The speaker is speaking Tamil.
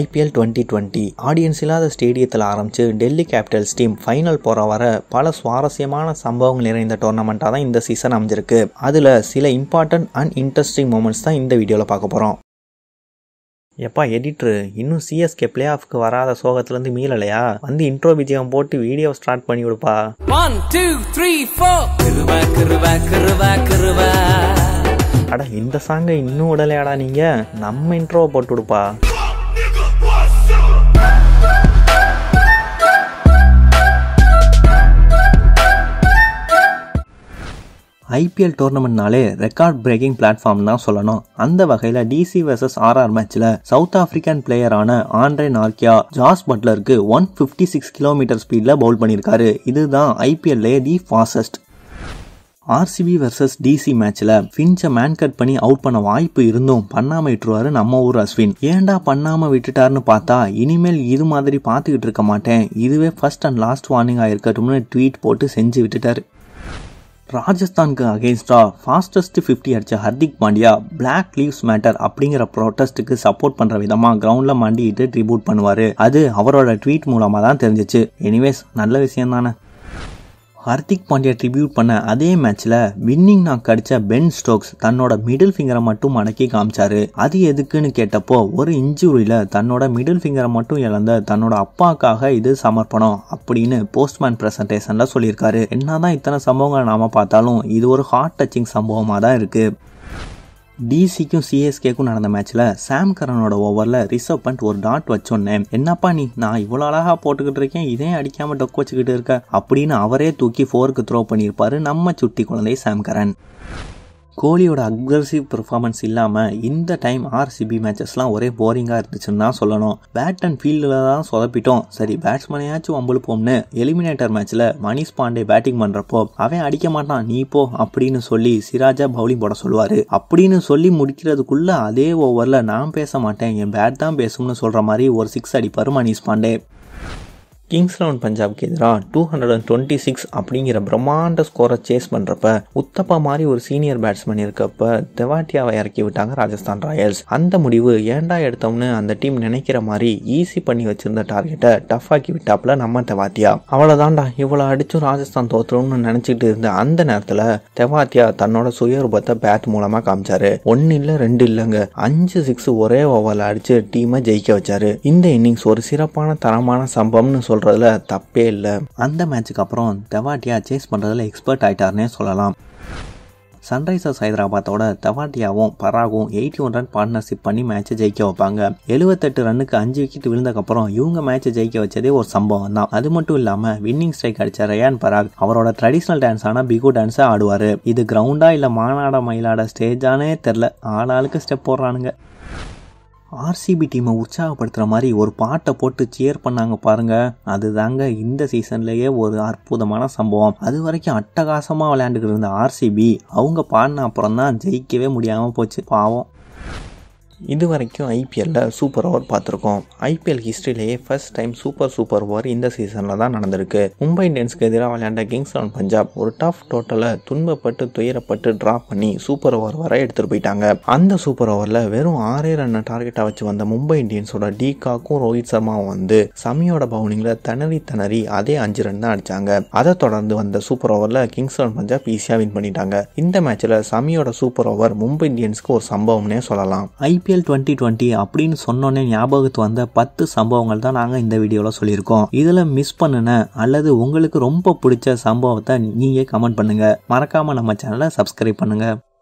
ஐபிஎல் டுவெண்ட்டி டுவெண்ட்டி ஆடியன்ஸ் இல்லாத ஸ்டேடியத்தில் ஆரம்பித்து டெல்லி கேபிட்டல்ஸ் டீம் ஃபைனல் போகிற வர பல சுவாரஸ்யமான சம்பவங்கள் நிறைந்த டோர்னமெண்ட்டாக தான் இந்த சீசன் அமைஞ்சிருக்கு அதில் சில இம்பார்ட்டன்ட் அண்ட் இன்ட்ரெஸ்டிங் மூமெண்ட்ஸ் தான் இந்த வீடியோவில் பார்க்க போகிறோம் எப்பா எடிட்ரு இன்னும் சிஎஸ்கே பிளே ஆஃப்க்கு வராத சோகத்துலேருந்து மீளலையா வந்து இன்ட்ரோ விஜயம் போட்டு வீடியோ ஸ்டார்ட் பண்ணி கொடுப்பா அட இந்த சாங்கை இன்னும் விடலையாடா நீங்கள் நம்ம இன்ட்ரோவை போட்டு கொடுப்பா ஐபிஎல் டோர்னமெண்ட்னாலே ரெக்கார்ட் பிரேக்கிங் பிளாட்ஃபார்ம் தான் சொல்லணும் அந்த வகையில் டிசி வர்சஸ் ஆர்ஆர் மேட்ச்ல சவுத் ஆப்பிரிக்கன் பிளேயரான ஆண்ட்ரே நார்கியா ஜாஸ் பட்லருக்கு ஒன் ஃபிஃப்டி சிக்ஸ் கிலோமீட்டர் ஸ்பீடில் பவுல் பண்ணியிருக்காரு இதுதான் ஐபிஎல்லே the fastest RCB versus DC மேட்ச்ல ஃபின்ச்சை மேன் கட் பண்ணி அவுட் பண்ண வாய்ப்பு இருந்தும் பண்ணாம விட்டுருவாரு நம்ம ஊர் அஸ்வின் ஏன்டா பண்ணாம விட்டுட்டாருன்னு பார்த்தா இனிமேல் இது மாதிரி பார்த்துக்கிட்டு இருக்க மாட்டேன் இதுவே ஃபர்ஸ்ட் அண்ட் லாஸ்ட் வார்னிங் ஆயிருக்கட்டும்னு ட்வீட் போட்டு செஞ்சு விட்டுட்டாரு ராஜஸ்தானுக்கு அகேன்ஸ்டாக ஃபாஸ்டஸ்ட் ஃபிஃப்டி அடித்த Hardik Pandya black lives matter அப்படிங்கிற ப்ரொட்டஸ்ட்டுக்கு சப்போர்ட் பண்ணுற விதமாக கிரவுண்டில் மாண்டிட்டு ட்ரிபியூட் பண்ணுவார் அது அவரோட ட்வீட் மூலமாக தான் தெரிஞ்சிச்சு எனிவேஸ் நல்ல விஷயம் தானே ஹர்திக் பாண்டியா ட்ரிபியூட் பண்ண அதே மேட்ச்ல வின்னிங் நாக் கடிச்ச பென் ஸ்டோக்ஸ் தன்னோட மிடில் ஃபிங்கரை மட்டும் மடக்கி காமிச்சாரு அது எதுக்குன்னு கேட்டப்போ ஒரு இன்ஜுரியில தன்னோட மிடில் ஃபிங்கரை மட்டும் இழந்த தன்னோட அப்பாக்காக இது சமர்ப்பணம் அப்படின்னு போஸ்ட்மேன் பிரசன்டேஷன்ல சொல்லியிருக்காரு என்னதான் இத்தனை சம்பவங்களை நாம பார்த்தாலும் இது ஒரு ஹார்ட் டச்சிங் சம்பவமா தான் இருக்கு டிசிக்கும் சிஎஸ்கேக்கும் நடந்த மேட்ச்ல சாம் கரனோட ஓவரில் ரிசர்வ் பண்ட் ஒரு டாட் வச்சோடனே என்னப்பா நீ நான் இவ்வளோ அழகா போட்டுக்கிட்டு இருக்கேன் இதே அடிக்காம டொக் வச்சுக்கிட்டு இருக்க அப்படின்னு அவரே தூக்கி ஃபோருக்கு த்ரோ பண்ணியிருப்பாரு நம்ம சுட்டி குழந்தை சாம் கரன் கோலியோட அக்ரஸிவ் பெர்ஃபார்மன்ஸ் இல்லாமல் இந்த டைம் ஆர்சிபி மேட்சஸ்லாம் ஒரே போரிங்காக இருந்துச்சுன்னு தான் சொல்லணும் பேட் அண்ட் ஃபீல்டில் தான் சொதப்பிட்டோம் சரி பேட்ஸ்மேனையாச்சும் வம்புழுப்போம்னு எலிமினேட்டர் மேட்ச்சில் மணிஷ் பாண்டே பேட்டிங் பண்ணுறப்போ அவன் அடிக்க மாட்டான் நீ போ அப்படின்னு சொல்லி சிராஜா பவுலிங் போட சொல்லுவார் அப்படின்னு சொல்லி முடிக்கிறதுக்குள்ளே அதே ஓவரில் நான் பேச மாட்டேன் என் பேட் தான் பேசும்னு சொல்கிற மாதிரி ஒரு சிக்ஸ் அடிப்பார் மணிஷ் பாண்டே கிங்ஸ் லெவன் பஞ்சாப்க்கு எதிராக two hundred and twenty six அப்படிங்கிற பிரம்மாண்ட ஸ்கோரை சேஸ் பண்ணுறப்ப உத்தப்பா மாதிரி ஒரு சீனியர் பேட்ஸ்மேன் இருக்கப்ப தெவாட்டியாவை இறக்கி விட்டாங்க ராஜஸ்தான் ராயல்ஸ் அந்த முடிவு ஏண்டா எடுத்தோம்னு அந்த டீம் நினைக்கிற மாதிரி ஈஸி பண்ணி வச்சிருந்த டார்கெட்டை டஃப் ஆக்கி விட்டாப்புல நம்ம தெவாத்தியா அவ்வளோதான்டா இவ்வளோ அடிச்சும் ராஜஸ்தான் தோற்றுறோம்னு நினச்சிட்டு இருந்த அந்த நேரத்தில் தெவாத்தியா தன்னோட சுயரூபத்தை பேட் மூலமாக காமிச்சாரு ஒன்னு இல்லை ரெண்டு இல்லைங்க அஞ்சு சிக்ஸ் ஒரே ஓவரில் அடிச்சு டீமை ஜெயிக்க வச்சாரு இந்த இன்னிங்ஸ் ஒரு சிறப்பான தரமான சம்பவம்னு சொல்ற சொல்கிறதுல தப்பே இல்லை அந்த மேட்ச்சுக்கு அப்புறம் தெவாட்டியா சேஸ் பண்ணுறதுல எக்ஸ்பர்ட் ஆகிட்டார்னே சொல்லலாம் சன்ரைசர்ஸ் ஹைதராபாத்தோட தவாட்டியாவும் பராகும் எயிட்டி ஒன் ரன் பார்ட்னர்ஷிப் பண்ணி மேட்சை ஜெயிக்க வைப்பாங்க எழுபத்தெட்டு ரன்னுக்கு அஞ்சு விக்கெட் விழுந்தக்கப்புறம் இவங்க மேட்சை ஜெயிக்க வச்சதே ஒரு சம்பவம் தான் அது மட்டும் இல்லாமல் வின்னிங் ஸ்ட்ரைக் அடிச்ச ரயான் பராக் அவரோட ட்ரெடிஷனல் டான்ஸான பிகு டான்ஸை ஆடுவார் இது கிரவுண்டா இல்லை மாநாட மயிலாட ஸ்டேஜானே தெரில ஆளாளுக்கு ஸ்டெப் போடுறானுங்க ஆர்சிபி டீமை உற்சாகப்படுத்துகிற மாதிரி ஒரு பாட்டை போட்டு சேர் பண்ணாங்க பாருங்கள் அது தாங்க இந்த சீசன்லேயே ஒரு அற்புதமான சம்பவம் அது வரைக்கும் அட்டகாசமாக விளையாண்டுக்கிட்டு இருந்த ஆர்சிபி அவங்க பாடின அப்புறம் தான் ஜெயிக்கவே முடியாமல் போச்சு பாவம் இது வரைக்கும் ஐபிஎல்லில் சூப்பர் ஓவர் பார்த்துருக்கோம் ஐபிஎல் ஹிஸ்ட்ரிலேயே first time super super over இந்த சீசனில் தான் நடந்திருக்கு மும்பை இந்தியன்ஸ்க்கு எதிராக விளையாண்ட கிங்ஸ் லெவன் பஞ்சாப் ஒரு டஃப் டோட்டலை துன்பப்பட்டு துயரப்பட்டு டிரா பண்ணி சூப்பர் ஓவர் வரை எடுத்துகிட்டு போயிட்டாங்க அந்த சூப்பர் ஓவரில் வெறும் ஆறே ரன் டார்கெட்டாக வச்சு வந்த மும்பை இந்தியன்ஸோட காக்கும் ரோஹித் சர்மாவும் வந்து சமியோட பவுனிங்கில் திணறி திணறி அதே அஞ்சு ரன் தான் அடித்தாங்க அதை தொடர்ந்து வந்த சூப்பர் ஓவரில் கிங்ஸ் லெவன் பஞ்சாப் ஈஸியாக வின் பண்ணிட்டாங்க இந்த மேட்ச்சில் சமியோட சூப்பர் ஓவர் மும்பை இந்தியன்ஸ்க்கு ஒரு சம்பவம்னே சொல்லலாம் ஐபிஎல் ஐபிஎல் டுவெண்ட்டி டுவெண்ட்டி அப்படின்னு சொன்னோன்னே ஞாபகத்து வந்த பத்து சம்பவங்கள் தான் நாங்கள் இந்த வீடியோவில் சொல்லியிருக்கோம் இதில் மிஸ் பண்ணின அல்லது உங்களுக்கு ரொம்ப பிடிச்ச சம்பவத்தை நீங்கள் கமெண்ட் பண்ணுங்கள் மறக்காமல் நம்ம சேனலை சப்ஸ்கிரைப் பண்ணுங்கள்